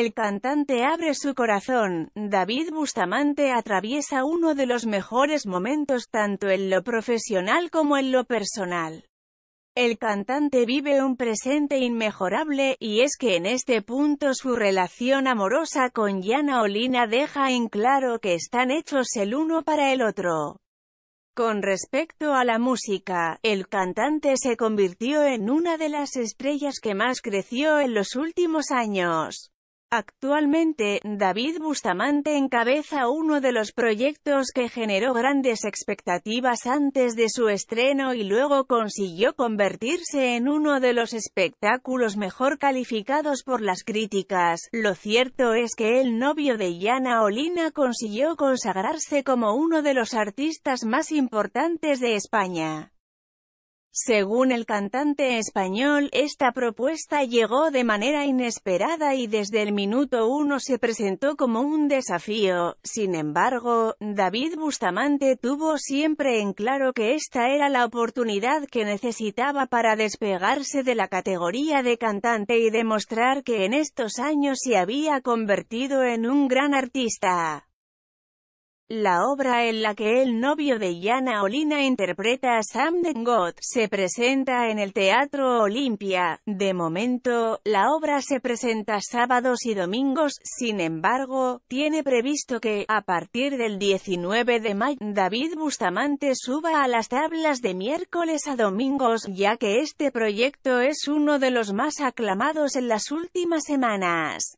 El cantante abre su corazón, David Bustamante atraviesa uno de los mejores momentos tanto en lo profesional como en lo personal. El cantante vive un presente inmejorable, y es que en este punto su relación amorosa con Yana Olina deja en claro que están hechos el uno para el otro. Con respecto a la música, el cantante se convirtió en una de las estrellas que más creció en los últimos años. Actualmente, David Bustamante encabeza uno de los proyectos que generó grandes expectativas antes de su estreno y luego consiguió convertirse en uno de los espectáculos mejor calificados por las críticas. Lo cierto es que el novio de Yana Olina consiguió consagrarse como uno de los artistas más importantes de España. Según el cantante español, esta propuesta llegó de manera inesperada y desde el minuto uno se presentó como un desafío. Sin embargo, David Bustamante tuvo siempre en claro que esta era la oportunidad que necesitaba para despegarse de la categoría de cantante y demostrar que en estos años se había convertido en un gran artista. La obra en la que el novio de Yana Olina interpreta a Sam God se presenta en el Teatro Olimpia. De momento, la obra se presenta sábados y domingos, sin embargo, tiene previsto que, a partir del 19 de mayo, David Bustamante suba a las tablas de miércoles a domingos, ya que este proyecto es uno de los más aclamados en las últimas semanas.